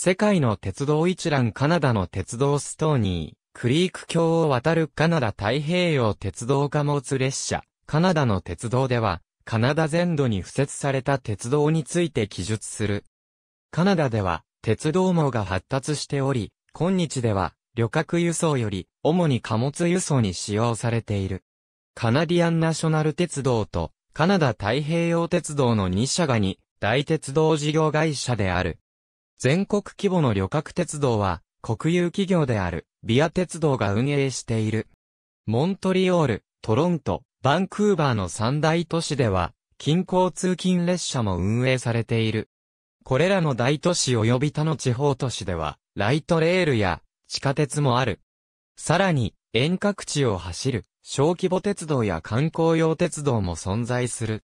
世界の鉄道一覧カナダの鉄道ストーニー、クリーク橋を渡るカナダ太平洋鉄道貨物列車、カナダの鉄道では、カナダ全土に付設された鉄道について記述する。カナダでは、鉄道網が発達しており、今日では、旅客輸送より、主に貨物輸送に使用されている。カナディアンナショナル鉄道と、カナダ太平洋鉄道の2社がに、大鉄道事業会社である。全国規模の旅客鉄道は、国有企業である、ビア鉄道が運営している。モントリオール、トロント、バンクーバーの三大都市では、近郊通勤列車も運営されている。これらの大都市及び他の地方都市では、ライトレールや地下鉄もある。さらに、遠隔地を走る小規模鉄道や観光用鉄道も存在する。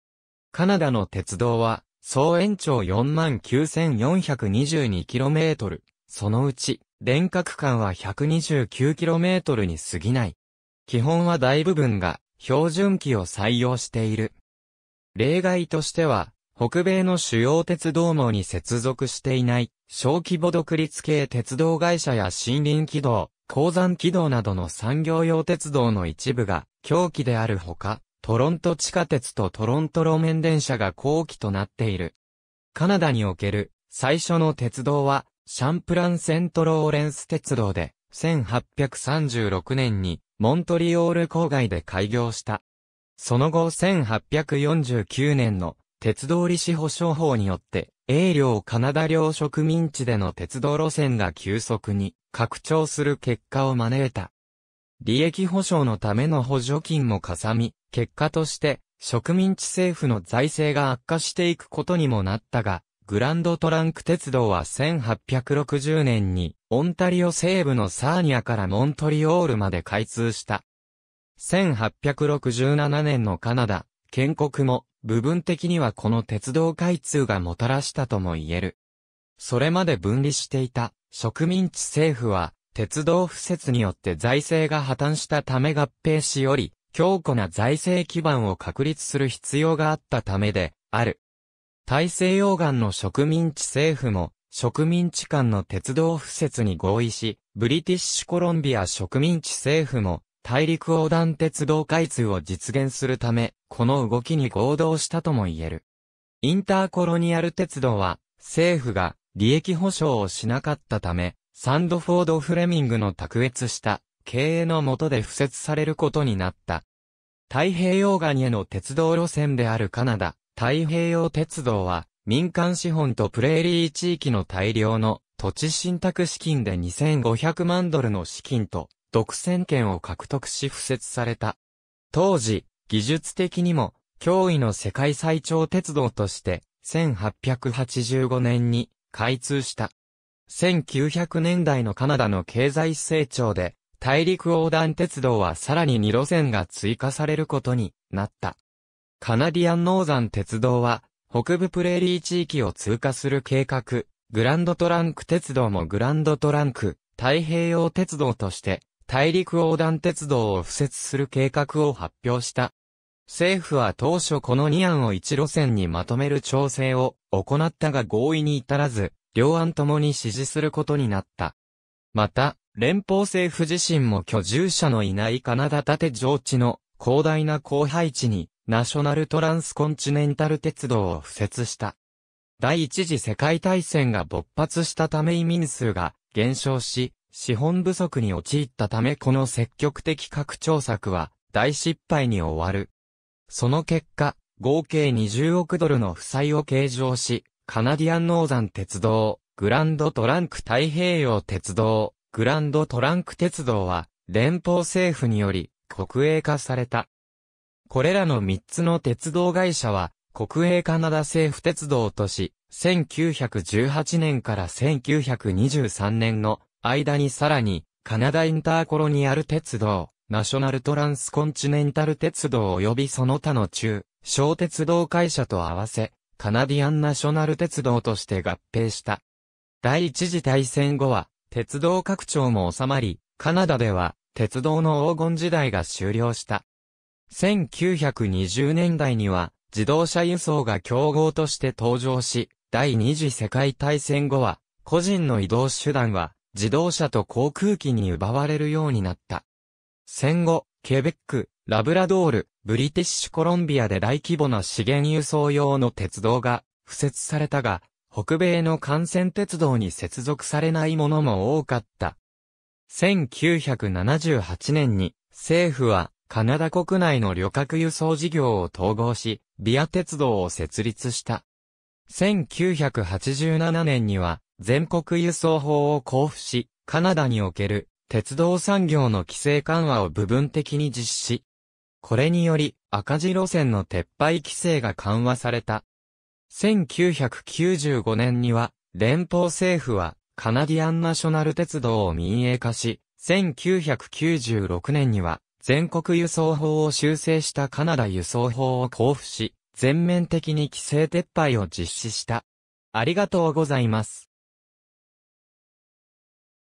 カナダの鉄道は、総延長 49,422km。そのうち、電角間は 129km に過ぎない。基本は大部分が標準機を採用している。例外としては、北米の主要鉄道網に接続していない、小規模独立系鉄道会社や森林軌道、鉱山軌道などの産業用鉄道の一部が、狂気であるほか、トロント地下鉄とトロント路面電車が後期となっている。カナダにおける最初の鉄道は、シャンプランセントローレンス鉄道で、1836年にモントリオール郊外で開業した。その後1849年の鉄道利子保障法によって、英領カナダ領植民地での鉄道路線が急速に拡張する結果を招いた。利益保障のための補助金もかさみ、結果として、植民地政府の財政が悪化していくことにもなったが、グランドトランク鉄道は1860年に、オンタリオ西部のサーニアからモントリオールまで開通した。1867年のカナダ、建国も、部分的にはこの鉄道開通がもたらしたとも言える。それまで分離していた植民地政府は鉄道敷設によって財政が破綻したため合併しより、強固な財政基盤を確立する必要があったためで、ある。大西洋岸の植民地政府も、植民地間の鉄道敷設に合意し、ブリティッシュコロンビア植民地政府も、大陸横断鉄道開通を実現するため、この動きに合同したとも言える。インターコロニアル鉄道は、政府が利益保障をしなかったため、サンドフォード・フレミングの卓越した経営の下で付設されることになった。太平洋岸への鉄道路線であるカナダ、太平洋鉄道は、民間資本とプレーリー地域の大量の土地信託資金で2500万ドルの資金と独占権を獲得し付設された。当時、技術的にも驚異の世界最長鉄道として1885年に開通した。1900年代のカナダの経済成長で、大陸横断鉄道はさらに2路線が追加されることになった。カナディアンノーザン鉄道は、北部プレーリー地域を通過する計画、グランドトランク鉄道もグランドトランク、太平洋鉄道として、大陸横断鉄道を敷設する計画を発表した。政府は当初この2案を1路線にまとめる調整を行ったが合意に至らず、両案ともに支持することになった。また、連邦政府自身も居住者のいないカナダ建上地の広大な広廃地にナショナルトランスコンチネンタル鉄道を敷設した。第一次世界大戦が勃発したため移民数が減少し、資本不足に陥ったためこの積極的拡張策は大失敗に終わる。その結果、合計20億ドルの負債を計上し、カナディアンノーザン鉄道、グランドトランク太平洋鉄道、グランドトランク鉄道は、連邦政府により、国営化された。これらの3つの鉄道会社は、国営カナダ政府鉄道とし、1918年から1923年の間にさらに、カナダインターコロニアル鉄道、ナショナルトランスコンチネンタル鉄道及びその他の中、小鉄道会社と合わせ、カナディアンナショナル鉄道として合併した。第一次大戦後は、鉄道拡張も収まり、カナダでは、鉄道の黄金時代が終了した。1920年代には、自動車輸送が競合として登場し、第二次世界大戦後は、個人の移動手段は、自動車と航空機に奪われるようになった。戦後、ケベック、ラブラドール、ブリティッシュコロンビアで大規模な資源輸送用の鉄道が付設されたが、北米の幹線鉄道に接続されないものも多かった。1978年に政府はカナダ国内の旅客輸送事業を統合し、ビア鉄道を設立した。1987年には全国輸送法を交付し、カナダにおける鉄道産業の規制緩和を部分的に実施。これにより赤字路線の撤廃規制が緩和された。1995年には連邦政府はカナディアンナショナル鉄道を民営化し、1996年には全国輸送法を修正したカナダ輸送法を交付し、全面的に規制撤廃を実施した。ありがとうございます。